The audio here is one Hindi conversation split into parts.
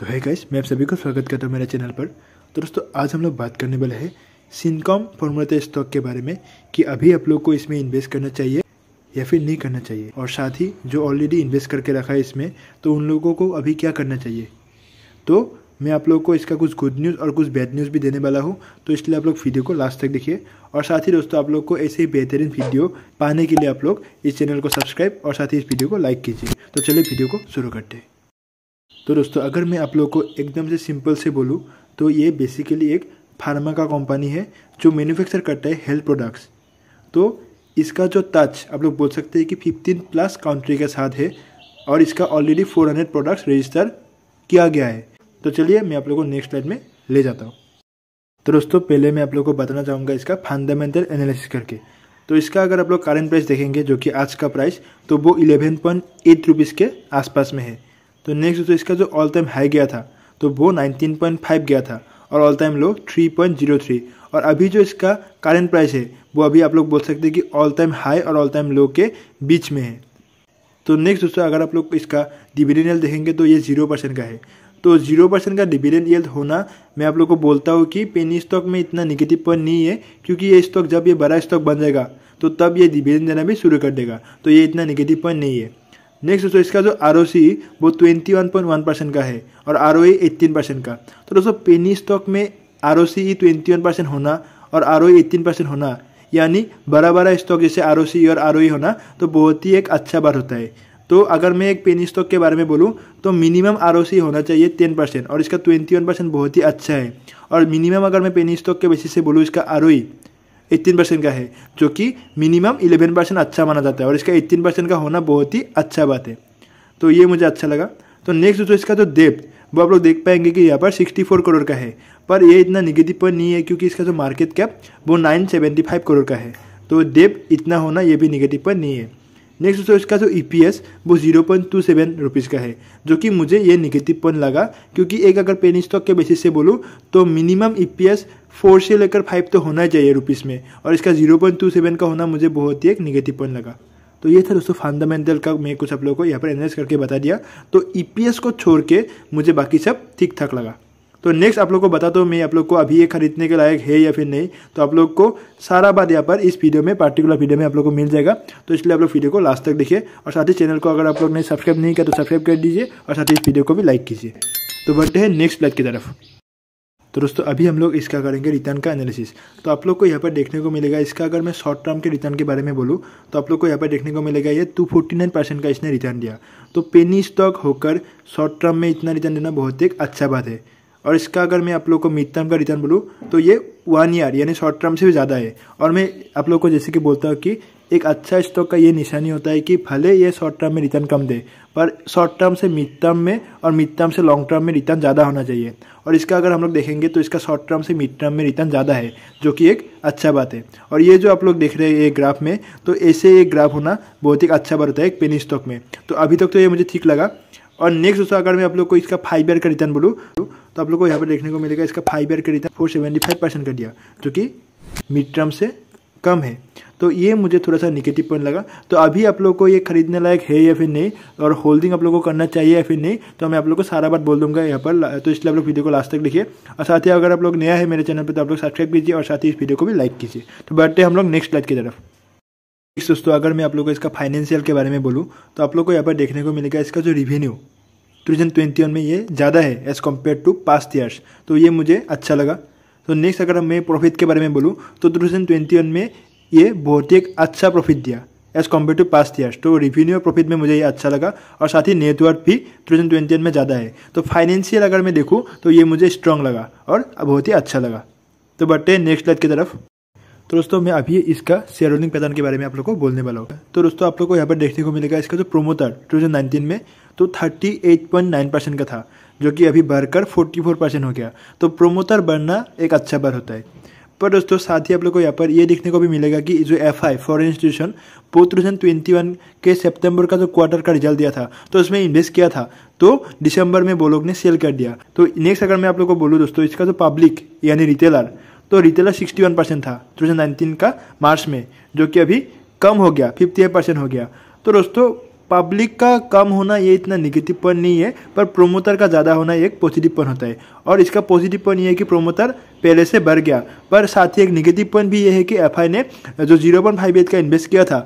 तो है गाइस मैं आप सभी को स्वागत करता हूँ मेरे चैनल पर तो दोस्तों आज हम लोग बात करने वाले हैं सिनकॉम फॉर्मूला स्टॉक के बारे में कि अभी आप लोग को इसमें इन्वेस्ट करना चाहिए या फिर नहीं करना चाहिए और साथ ही जो ऑलरेडी इन्वेस्ट करके रखा है इसमें तो उन लोगों को अभी क्या करना चाहिए तो मैं आप लोग को इसका कुछ गुड न्यूज़ और कुछ बैड न्यूज़ भी देने वाला हूँ तो इसलिए आप लोग वीडियो को लास्ट तक देखिए और साथ ही दोस्तों आप लोग को ऐसे ही बेहतरीन वीडियो पाने के लिए आप लोग इस चैनल को सब्सक्राइब और साथ ही इस वीडियो को लाइक कीजिए तो चलिए वीडियो को शुरू करते हैं तो दोस्तों अगर मैं आप लोगों को एकदम से सिंपल से बोलूँ तो ये बेसिकली एक फार्मा का कंपनी है जो मैन्युफैक्चर करता है हेल्थ प्रोडक्ट्स तो इसका जो टच आप लोग बोल सकते हैं कि 15 प्लस कंट्री के साथ है और इसका ऑलरेडी 400 प्रोडक्ट्स रजिस्टर किया गया है तो चलिए मैं आप लोग को नेक्स्ट स्लाइड में ले जाता हूँ तो दोस्तों पहले मैं आप लोग को बताना चाहूँगा इसका फंडामेंटल एनालिसिस करके तो इसका अगर आप लोग करेंट प्राइस देखेंगे जो कि आज का प्राइस तो वो इलेवन पॉइंट एट रुपीज़ के आसपास में है तो नेक्स्ट दोस्तों इसका जो ऑल टाइम हाई गया था तो वो 19.5 गया था और ऑल टाइम लो 3.03 और अभी जो इसका करेंट प्राइस है वो अभी आप लोग बोल सकते हैं कि ऑल टाइम हाई और ऑल टाइम लो के बीच में है तो नेक्स्ट दोस्तों अगर आप लोग इसका डिविडेंड येल्ड देखेंगे तो ये जीरो परसेंट का है तो जीरो परसेंट का डिविडेंड येल्थ होना मैं आप लोग को बोलता हूँ कि पेनी स्टॉक में इतना निगेटिव पॉइंट नहीं है क्योंकि ये स्टॉक जब ये बड़ा स्टॉक बन जाएगा तो तब ये डिविडेंड देना भी शुरू कर देगा तो ये इतना निगेटिव पॉइंट नहीं है नेक्स्ट दोस्तों इसका जो आर वो 21.1 परसेंट का है और आर ओ परसेंट का तो दोस्तों पेनी स्टॉक में आर ओ परसेंट होना और आर ओ परसेंट होना यानी बड़ा बड़ा स्टॉक जैसे आर और आर होना तो बहुत ही एक अच्छा बात होता है तो अगर मैं एक पेनी स्टॉक के बारे में बोलूँ तो मिनिमम आर होना चाहिए टेन परसेंट और इसका ट्वेंटी वन परसेंट बहुत ही अच्छा है और मिनिमम अगर मैं पेनी स्टॉक के बेसिस से बोलूँ इसका आर एट्टीन परसेंट का है जो कि मिनिमम इलेवन परसेंट अच्छा माना जाता है और इसका एट्टीन परसेंट का होना बहुत ही अच्छा बात है तो ये मुझे अच्छा लगा तो नेक्स्ट दोस्तों इसका जो तो डेप्थ वो आप लोग देख पाएंगे कि यहाँ पर सिक्सटी फोर करोड़ का है पर ये इतना निगेटिव पर नहीं है क्योंकि इसका जो मार्केट कैप वो नाइन फाइव करोड़ का है तो डेप्थ इतना होना ये भी निगेटिव पर नहीं है नेक्स्ट दोस्तों इसका जो ई पी एस वो zero point two seven rupees का है जो कि मुझे ये निगेटिव पॉइंट लगा क्योंकि एक अगर पेन स्टॉक के बेसिस से बोलूँ तो minimum E P S four से लेकर फाइव तो होना चाहिए रुपीज़ में और इसका जीरो पॉइंट टू सेवन का होना मुझे बहुत ही एक निगेटिव पॉइंट लगा तो ये था दोस्तों फंडामेंटल का मैं कुछ आप लोगों को यहाँ पर एनालाइज करके बता दिया तो ई e को छोड़ के मुझे बाकी सब ठीक ठाक लगा तो नेक्स्ट आप लोग को बता दो मैं आप लोग को अभी ये खरीदने के लायक है या फिर नहीं तो आप लोग को सारा बात यहाँ पर इस वीडियो में पर्टिकुलर वीडियो में आप लोग को मिल जाएगा तो इसलिए आप लोग वीडियो को लास्ट तक देखिए और साथ ही चैनल को अगर आप लोग ने सब्सक्राइब नहीं किया तो सब्सक्राइब कर दीजिए और साथ ही इस वीडियो को भी लाइक कीजिए तो बढ़ते हैं नेक्स्ट प्लेट की तरफ तो दोस्तों अभी हम लोग इसका करेंगे रिटर्न का एनालिसिस तो आप लोग को यहाँ पर देखने को मिलेगा इसका अगर मैं शॉर्ट टर्म के रिटर्न के बारे में बोलूँ तो आप लोग को यहाँ पर देखने को मिलेगा ये टू फोर्टी नाइन परसेंट का इसने रिटर्न दिया तो पेनी स्टॉक होकर शॉर्ट टर्म में इतना रिटर्न देना बहुत एक अच्छा बात है और इसका अगर मैं आप लोग को मिड टर्म का रिटर्न बोलूँ तो ये वन ईयर यानी शॉर्ट टर्म से भी ज़्यादा है और मैं आप लोग को जैसे कि बोलता हूँ कि एक अच्छा स्टॉक का ये निशानी होता है कि भले ये शॉर्ट टर्म में रिटर्न कम दे पर शॉर्ट टर्म से मिड टर्म में और मिड टर्म से लॉन्ग टर्म में रिटर्न ज़्यादा होना चाहिए और इसका अगर हम लोग देखेंगे तो इसका शॉर्ट टर्म से मिड टर्म में रिटर्न ज़्यादा है जो कि एक अच्छा बात है और ये जो आप लोग देख रहे हैं ये ग्राफ में तो ऐसे एक ग्राफ होना बहुत ही अच्छा बात होता है एक पेनी स्टॉक में तो अभी तक तो ये मुझे ठीक लगा और नेक्स्ट दोस्तों अगर मैं आप लोग को इसका फाइव ईयर का रिटर्न बोलूँ तो आप लोग को यहाँ पर देखने को मिलेगा इसका फाइव ईयर का return four seventy five percent कर दिया जो कि मिड टर्म से कम है तो ये मुझे थोड़ा सा निगेटिव पॉइंट लगा तो अभी आप लोग को ये खरीदने लायक है या फिर नहीं और होल्डिंग आप लोग को करना चाहिए या फिर नहीं तो मैं आप लोग को सारा बात बोल दूंगा यहाँ पर तो इसलिए आप लोग वीडियो को लास्ट तक देखिए और साथ ही अगर आप लोग नया है मेरे चैनल पर तो आप लोग सब्सक्राइब कीजिए और साथ ही इस वीडियो को भी लाइक कीजिए तो बैठते हम लोग नेक्स्ट लाइट की तरफ नेक्स्ट दोस्तों अगर मैं आप लोग को इसका फाइनेंशियल के बारे में बोलूँ तो आप लोग को यहाँ पर देखने को मिलेगा इसका जो रिवेन्यू 2021 ट्वेंटी वन में ये ज़्यादा है as compare to past years तो ये मुझे अच्छा लगा तो नेक्स्ट अगर मैं प्रॉफिट के बारे में बोलूँ तो टू थाउजेंड ट्वेंटी वन में ये बहुत ही एक अच्छा प्रॉफिट दिया as compare to past years तो रिवेन्यू और प्रॉफिट में मुझे ये अच्छा लगा और साथ ही नेटवर्क भी टू थाउजेंड ट्वेंटी में ज़्यादा है तो फाइनेंशियल अगर मैं देखूँ तो ये मुझे स्ट्रॉन्ग लगा और बहुत ही अच्छा लगा तो बढ़ते हैं नेक्स्ट लाइट की तरफ तो दोस्तों मैं अभी इसका शेयर होल्डिंग पैटर्न के बारे में आप लोग को बोलने वाला हूँ तो दोस्तों आप लोग को यहाँ पर देखने को मिलेगा इसका जो प्रोमोटर टू में तो 38.9 परसेंट का था जो कि अभी बढ़कर 44 परसेंट हो गया तो प्रोमोटर बढ़ना एक अच्छा बार होता है पर दोस्तों साथ ही आप लोग को यहाँ पर ये देखने को भी मिलेगा कि जो एफ आई फॉरन इंस्टीट्यूशन वो टू थाउजेंड ट्वेंटी वन के सितंबर का जो क्वार्टर का रिजल्ट दिया था तो उसमें इन्वेस्ट किया था तो दिसंबर में वो लोग ने सेल कर दिया तो नेक्स्ट अगर मैं आप लोग को बोलूँ दोस्तों इसका जो पब्लिक यानी रिटेलर तो रिटेलर सिक्सटी वन परसेंट था टू थाउजेंड का मार्च में जो कि अभी कम हो गया फिफ्टी परसेंट हो गया तो दोस्तों पब्लिक का कम होना ये इतना निगेटिव पॉइंट नहीं है पर प्रोमोटर का ज़्यादा होना एक पॉजिटिव पॉइंट होता है और इसका पॉजिटिव पॉइंट ये है कि प्रोमोटर पहले से बढ़ गया पर साथ ही एक निगेटिव पॉइंट भी ये है कि एफ ने जो जीरो पॉइंट फाइव एट का इन्वेस्ट किया था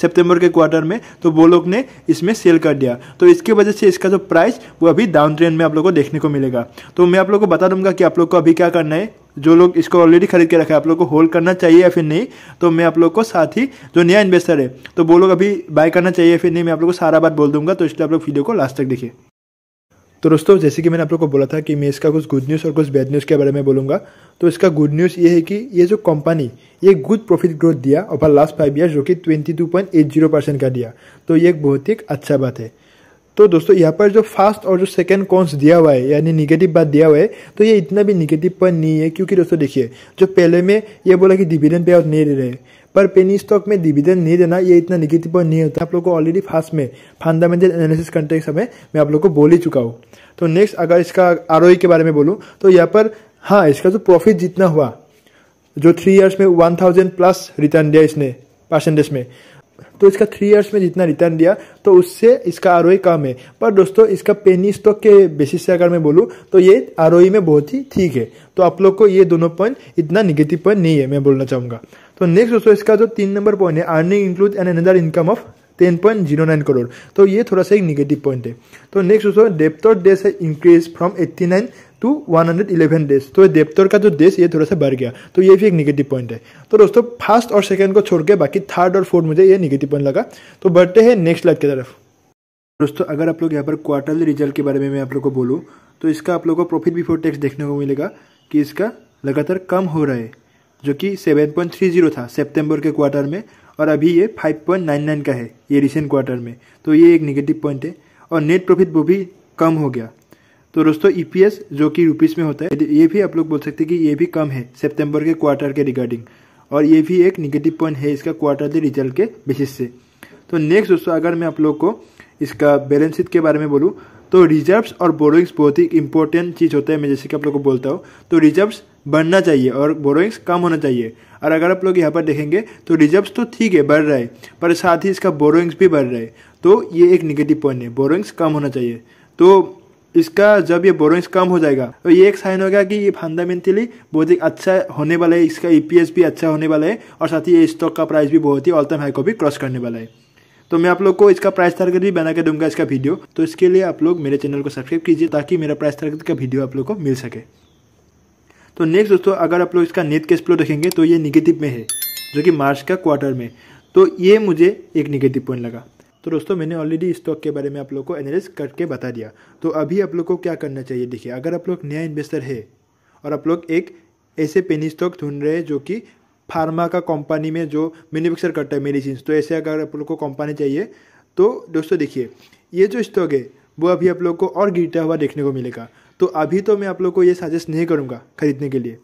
सितंबर के क्वार्टर में तो वो लोग ने इसमें सेल कर दिया तो इसकी वजह से इसका जो प्राइस वो अभी डाउन ट्रेंड में आप लोग को देखने को मिलेगा तो मैं आप लोग को बता दूंगा कि आप लोग को अभी क्या करना है जो लोग इसको ऑलरेडी खरीद के रखा है आप लोग को होल्ड करना चाहिए या फिर नहीं तो मैं आप लोग को साथ ही जो नया इन्वेस्टर है तो वो लोग अभी बाय करना चाहिए या फिर नहीं मैं आप लोग को सारा बात बोल दूंगा तो इसलिए आप लोग वीडियो को लास्ट तक देखिए तो दोस्तों जैसे कि मैंने आप लोग को बोला था कि मैं इसका कुछ गुड न्यूज़ और कुछ बैड न्यूज़ के बारे में बोलूँगा तो इसका गुड न्यूज़ ये है कि ये जो कंपनी ये गुड प्रॉफिट ग्रोथ दिया ओवर लास्ट फाइव ईयर जो कि जीरो परसेंट का दिया तो ये एक बहुत ही अच्छा बात है तो दोस्तों यहाँ पर जो फर्स्ट और जो सेकंड कॉन्स दिया हुआ है यानी निगेटिव बात दिया हुआ है तो ये इतना भी निगेटिव पॉइंट नहीं है क्योंकि दोस्तों देखिए जो पहले में ये बोला कि डिविडेंड पे आउट नहीं दे रहे पर पेनी स्टॉक में डिविडेंड नहीं देना ये इतना निगेटिव पॉइंट नहीं होता आप लोग को ऑलरेडी फास्ट में फंडामेंटल एनालिसिस करते समय मैं आप लोग को बोल ही चुका हूँ तो नेक्स्ट अगर इसका आर के बारे में बोलूँ तो यहाँ पर हाँ इसका जो प्रॉफिट जितना हुआ जो थ्री ईयर्स में वन थाउजेंड प्लस रिटर्न दिया इसने परसेंटेज में तो इसका थ्री इयर्स में जितना रिटर्न दिया तो उससे इसका आर कम है पर दोस्तों इसका पेनी स्टॉक के बेसिस से अगर मैं बोलूँ तो ये आर में बहुत ही ठीक है तो आप लोग को ये दोनों पॉइंट इतना निगेटिव पॉइंट नहीं है मैं बोलना चाहूँगा तो नेक्स्ट दोस्तों इसका जो तीन नंबर पॉइंट है earning include an another income of ten point zero nine crore तो ये थोड़ा सा एक निगेटिव पॉइंट है तो नेक्स्ट दोस्तों depth of days increase from eighty nine to 111 days तो ये देवतर का जो डेज ये थोड़ा सा बढ़ गया तो ये भी एक निगेटिव पॉइंट है तो दोस्तों फर्स्ट और सेकेंड को छोड़ के बाकी थर्ड और फोर्थ मुझे ये निगेटिव पॉइंट लगा तो बढ़ते हैं नेक्स्ट लाइट की तरफ दोस्तों अगर आप लोग यहाँ पर क्वार्टरली रिजल्ट के बारे में मैं आप लोग को बोलूँ तो इसका आप लोग को प्रॉफिट बिफोर टैक्स देखने को मिलेगा कि इसका लगातार कम हो रहा है जो कि 7.30 था सितंबर के क्वार्टर में और अभी ये 5.99 का है ये रिसेंट क्वार्टर में तो ये एक निगेटिव पॉइंट है और नेट प्रॉफिट वो भी कम हो गया तो दोस्तों ईपीएस e जो कि रुपीस में होता है ये भी आप लोग बोल सकते हैं कि ये भी कम है सितंबर के क्वार्टर के रिगार्डिंग और ये भी एक निगेटिव पॉइंट है इसका क्वार्टरली रिजल्ट के बेसिस से तो नेक्स्ट दोस्तों अगर मैं आप लोग को इसका बैलेंस शीट के बारे में बोलूँ तो रिजर्व्स और बोरोइंग्स बहुत ही इंपॉर्टेंट चीज़ होता है मैं जैसे कि आप लोग को बोलता हूँ तो रिजर्व्स बढ़ना चाहिए और बोरोइंग्स कम होना चाहिए और अगर आप लोग यहाँ पर देखेंगे तो रिजर्व्स तो ठीक है बढ़ रहा है पर साथ ही इसका बोरोइंग्स भी बढ़ रहा है तो ये एक निगेटिव पॉइंट है बोरोइंग्स कम होना चाहिए तो इसका जब ये बोरोइंग कम हो जाएगा तो ये एक साइन होगा कि ये फंडामेंटली बहुत ही अच्छा होने वाला है इसका ई भी अच्छा होने वाला है और साथ ही ये स्टॉक का प्राइस भी बहुत ही ऑल टाइम हाई को भी क्रॉस करने वाला है तो मैं आप लोग को इसका प्राइस टारगेट भी बना के दूंगा इसका वीडियो तो इसके लिए आप लोग मेरे चैनल को सब्सक्राइब कीजिए ताकि मेरा प्राइस टारगेट का वीडियो आप लोग को मिल सके तो नेक्स्ट दोस्तों अगर आप लोग इसका नेट कैश फ्लो देखेंगे तो ये निगेटिव में है जो कि मार्च का क्वार्टर में तो ये मुझे एक निगेटिव पॉइंट लगा तो दोस्तों मैंने ऑलरेडी स्टॉक के बारे में आप लोग को एनालिस करके बता दिया तो अभी आप लोग को क्या करना चाहिए देखिए अगर आप लोग नया इन्वेस्टर है और आप लोग एक ऐसे पेनी स्टॉक ढूंढ रहे हैं जो कि फार्मा का कंपनी में जो मैन्युफैक्चर करता है मेडिसिन तो ऐसे अगर आप लोग को कंपनी चाहिए तो दोस्तों देखिए ये जो स्टॉक है वो अभी आप लोग को और गिरता हुआ देखने को मिलेगा तो अभी तो मैं आप लोग को ये सजेस्ट नहीं करूँगा खरीदने के लिए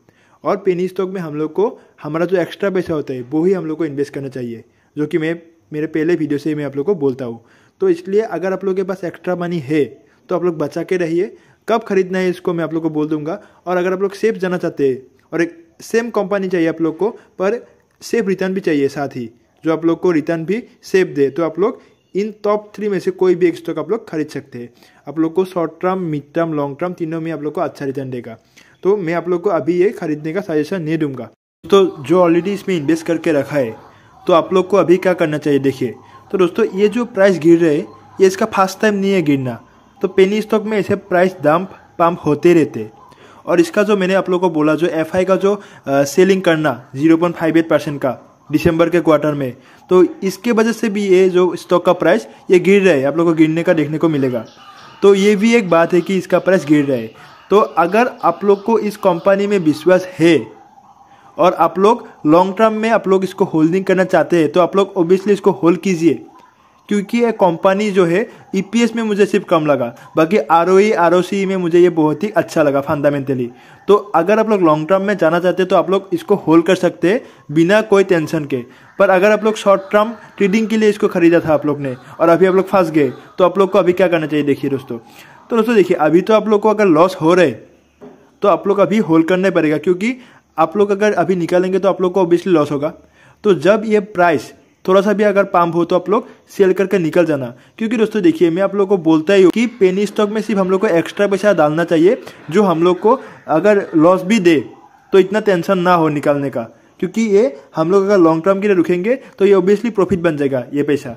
और पेनी स्टॉक में हम लोग को हमारा जो एक्स्ट्रा पैसा होता है वो ही हम लोग को इन्वेस्ट करना चाहिए जो कि मैं मेरे पहले वीडियो से ही मैं आप लोग को बोलता हूँ तो इसलिए अगर आप लोग के पास एक्स्ट्रा मनी है तो आप लोग बचा के रहिए कब खरीदना है इसको मैं आप लोग को बोल दूंगा और अगर आप लोग सेफ जाना चाहते हैं और एक सेम कंपनी चाहिए आप लोग को पर सेफ रिटर्न भी चाहिए साथ ही जो आप लोग को रिटर्न भी सेफ दे तो आप लोग इन टॉप थ्री में से कोई भी एक स्टॉक आप लोग खरीद सकते हैं आप लोग को short term mid term long term तीनों में आप लोग को अच्छा रिटर्न देगा तो मैं आप लोग को अभी ये खरीदने का सजेशन नहीं दूंगा तो जो ऑलरेडी इसमें इन्वेस्ट करके रखा है तो आप लोग को अभी क्या करना चाहिए देखिए तो दोस्तों ये जो प्राइस गिर रहे ये इसका फर्स्ट टाइम नहीं है गिरना तो पेनी स्टॉक में ऐसे प्राइस दाम पम्प होते रहते और इसका जो मैंने आप लोग को बोला जो एफ का जो आ, सेलिंग करना zero point five eight percent का दिसंबर के क्वार्टर में तो इसके वजह से भी ये जो स्टॉक का प्राइस ये गिर रहा है आप लोग को गिरने का देखने को मिलेगा तो ये भी एक बात है कि इसका प्राइस गिर रहा है तो अगर आप लोग को इस कंपनी में विश्वास है और आप लोग लॉन्ग टर्म में आप लोग इसको होल्डिंग करना चाहते हैं तो आप लोग ओबियसली इसको होल्ड कीजिए क्योंकि ये कंपनी जो है ईपीएस में मुझे सिर्फ कम लगा बाकी आर ओ आर ओ सी में मुझे ये बहुत ही अच्छा लगा फंडामेंटली तो अगर आप लोग लॉन्ग टर्म में जाना चाहते हैं तो आप लोग इसको होल्ड कर सकते हैं बिना कोई टेंशन के पर अगर आप लोग शॉर्ट टर्म ट्रेडिंग के लिए इसको खरीदा था आप लोग ने और अभी आप लोग फंस गए तो आप लोग को अभी क्या करना चाहिए देखिए दोस्तों तो दोस्तों देखिए अभी तो आप लोग को अगर लॉस हो रहे तो आप लोग अभी होल्ड करना पड़ेगा क्योंकि आप लोग अगर अभी निकालेंगे तो आप लोग को ऑब्वियसली लॉस होगा तो जब ये प्राइस थोड़ा सा भी अगर पाम्प हो तो आप लोग सेल करके निकल जाना क्योंकि दोस्तों देखिए मैं आप लोग को बोलता ही हूँ कि पेनी स्टॉक में सिर्फ हम लोग को एक्स्ट्रा पैसा डालना चाहिए जो हम लोग को अगर लॉस भी दे तो इतना टेंशन ना हो निकालने का क्योंकि ये हम लोग अगर लॉन्ग टर्म के लिए रुकेंगे तो ये ऑब्वियसली प्रॉफिट बन जाएगा ये पैसा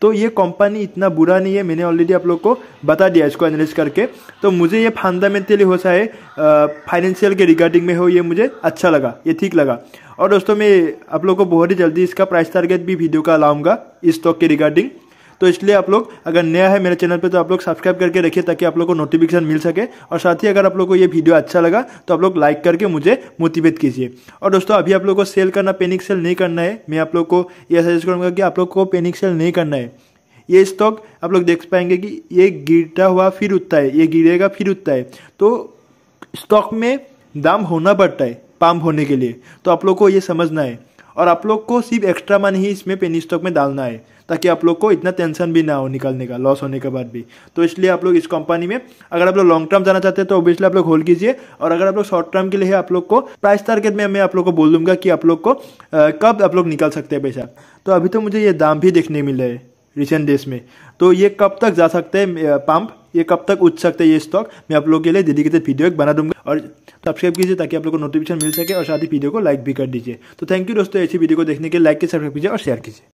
तो ये कंपनी इतना बुरा नहीं है मैंने ऑलरेडी आप लोग को बता दिया इसको एनालिस करके तो मुझे ये फंडामेंटली हो चाहे फाइनेंशियल के रिगार्डिंग में हो ये मुझे अच्छा लगा ये ठीक लगा और दोस्तों मैं आप लोग को बहुत ही जल्दी इसका प्राइस टारगेट भी वीडियो का लाऊंगा इस स्टॉक के रिगार्डिंग तो इसलिए आप लोग अगर नया है मेरे चैनल पर तो आप लोग सब्सक्राइब करके रखिए ताकि आप लोग को नोटिफिकेशन मिल सके और साथ ही अगर आप लोग को ये वीडियो अच्छा लगा तो आप लोग लाइक करके मुझे मोटिवेट कीजिए और दोस्तों अभी आप लोग को सेल करना पेनिक सेल नहीं करना है मैं आप लोग को यह सजेस्ट करूँगा कि आप लोग को पेनिक सेल नहीं करना है ये स्टॉक आप लोग देख पाएंगे कि ये गिरता हुआ फिर उठता है ये गिरेगा फिर उठता है तो स्टॉक में दाम होना पड़ता है पाम होने के लिए तो आप लोग को ये समझना है और आप लोग को सिर्फ एक्स्ट्रा मनी ही इसमें पेनी स्टॉक में डालना है ताकि आप लोग को इतना टेंशन भी ना हो निकालने का लॉस होने के बाद भी तो इसलिए आप लोग इस कंपनी में अगर आप लोग लॉन्ग टर्म जाना चाहते हैं तो ऑब्वियसली आप लोग होल्ड कीजिए और अगर आप लोग शॉर्ट टर्म के लिए आप लोग को प्राइस टारगेट में मैं आप लोग को बोल दूंगा कि आप लोग को कब आप लोग निकाल सकते हैं पैसा तो अभी तो मुझे ये दाम भी देखने मिले है रिसेंट डेज में तो ये कब तक जा सकते हैं पंप ये कब तक उठ सकते हैं ये स्टॉक मैं आप लोगों के लिए डेडिकेटेड वीडियो एक बना दूंगा और सब्सक्राइब कीजिए ताकि आप लोगों को नोटिफिकेशन मिल सके और साथ ही वीडियो को लाइक भी कर दीजिए तो थैंक यू दोस्तों ऐसी वीडियो को देखने के लिए लाइक के सब्सक्राइब कीजिए और शेयर कीजिए